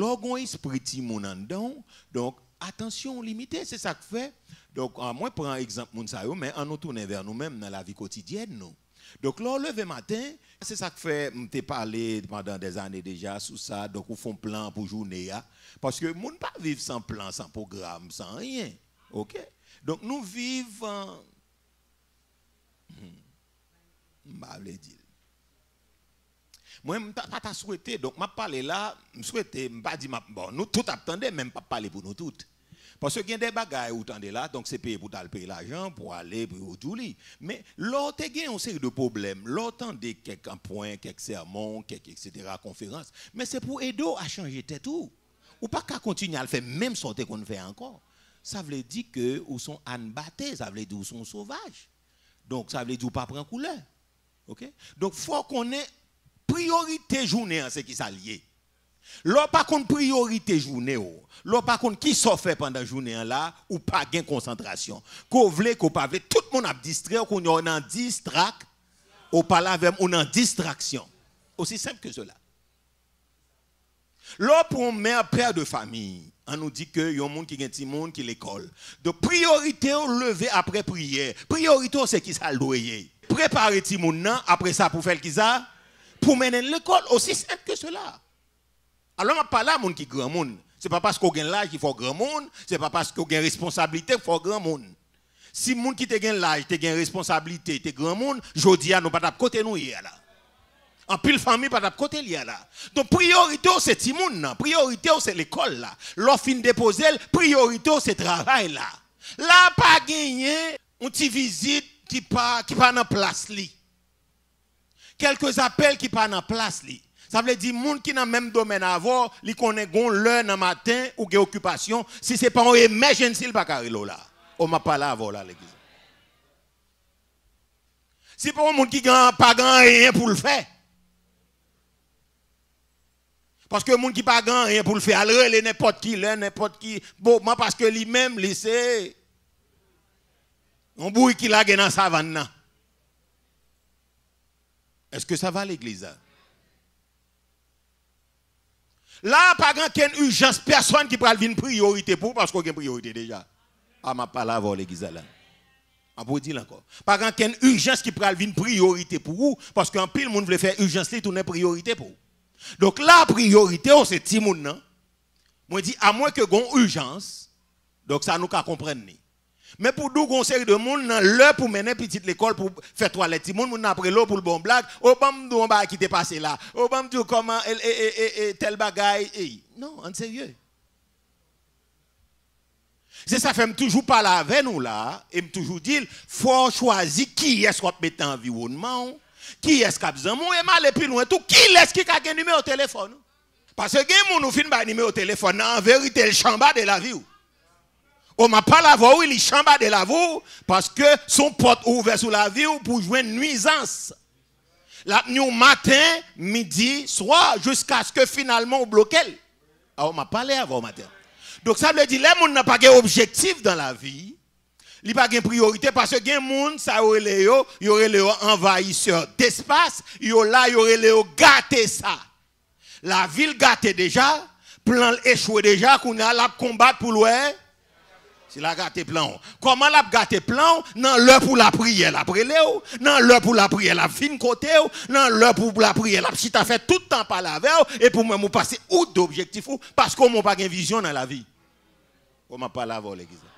Lorsqu'on esprit mon donc attention limitée, c'est ça que fait. Donc ah, moi prends un exemple mon mais en nous tourner vers nous-mêmes dans la vie quotidienne nous. Donc là le matin, c'est ça que fait t'ai parlé pendant des années déjà sous ça, donc on un plan pour journée ah. parce que peut pas vivre sans plan, sans programme, sans rien. OK Donc nous vivons hmm. dire. Moi, je ne pas souhaité, donc je parle là, je souhaite, je pas dit, bon, nous tout attendons, même pas parler pour nous toutes. Parce qu'il y a des bagages où de là, donc c'est payé pour payer l'argent, pour aller, pour tout Mais l'autre, il y a une série de problèmes. L'autre, des quelques points, quelques sermons, quelques, etc., conférences. Mais c'est pour aider à changer tout. Ou pas qu'à continuer à le faire, même santé qu'on fait encore. Ça veut dire que ou sont anbattés, ça veut dire ou sont sauvages. Donc ça veut dire ou pas prendre couleur. OK? Donc faut qu'on ait priorité journée, hein, c'est qui s'allie. L'on par contre priorité journée, oh. l'on pas contre qui s'en fait pendant journée hein, là, ou pas gain concentration. Qu'on voulait, qu'on pas tout le monde a distrait, qu'on en distract, ou pas là, on en distraction. Aussi simple que cela. L'on pour mère, père de famille, on nous dit que y a un monde qui gagne un monde qui l'école. De priorité au lever après prière. Priorité c'est qui ça Préparer timon monde après ça pour faire qui ça pour mener l'école aussi simple que cela. Alors, on parle de monde qui grand monde. Ce n'est pas parce qu'on a l'âge qu'il faut grand monde. Ce n'est pas parce qu'on a responsabilité qu'il faut grand monde. Si les monde qui ont l'âge, qui a responsabilité, qui grand monde, je dis à nous, pas côté nous là. En la famille, pas côté là. Donc, priorité, c'est petit monde. Priorité, c'est l'école là. L'offre déposer, priorité, c'est le travail là. Là, pas gagné On petite visite qui n'est pas dans la place là quelques appels qui pas en place. Li. Ça veut dire monde qui dans le même domaine avant, ils connaît l'heure dans matin ou une occupation, si c'est pas un emergency pas bacarilo là. On m'a pas là avant là l'église. C'est pas un monde qui n'a pas grand rien pour le faire. Parce que monde qui n'a pas grand rien pour le faire, alors il n'importe qui, là, n'importe qui. Bon, moi parce que lui-même, c'est on bouille qui l'a dans la savane. Est-ce que ça va l'église hein? Là, pas une urgence, personne qui prend une priorité pour parce qu'on a une priorité déjà. Ah, ma parole à l'église là. On peut dire encore. Pas une urgence qui prend une priorité pour vous parce qu'en pile monde veut faire urgence c'est une priorité pour. vous. Donc la priorité oh, c'est petit monde non. Moi dit à moins que une urgence. Donc ça nous qu'à comprendre. Mais pour nous, on série de monde, l'heure pour mener petite l'école pour faire toilette. Tout le monde après l'eau pour le bon blague. Oh, Au nous, on va qui t'est passé là. Au oh, bam, tu comment, eh, eh, eh, tel bagaille. Non, en sérieux. C'est ça fait toujours parler avec nous là. Et me toujours il faut choisir qui est-ce qu'on met dans l'environnement. Qui est-ce qu'on a besoin. Et aller plus loin. Tout, qui est-ce qui a un numéro de téléphone. Parce que les gens nous finissent par numéro de téléphone. En vérité, le chamba de la vie. On m'a pas la où il chamba de la voie parce que son porte ouvert sur la vie pour jouer nuisance. La nuit matin, midi, soir, jusqu'à ce que finalement on bloque elle. Alors ah, on m'a pas avant au matin. Donc ça veut dire, les gens n'ont pas objectif dans la vie. Il n'ont pas de priorité parce que les gens, ça aurait yo, aurait les envahisseurs d'espace, ils là, ils aurait gâté ça. La ville gâtée déjà, plan échoué déjà, qu'on a la combattre pour l'ouest c'est la gâté plan. Comment la gâté plan Dans l'heure pour la prière, la prélé Dans l'heure pour la prière, la fin côté Dans l'heure pour la prière, la petite a fait tout le temps par la veille. Et pour moi, je passer outre d'objectif parce qu'on n'a pas une vision dans la vie. Comment pas la l'église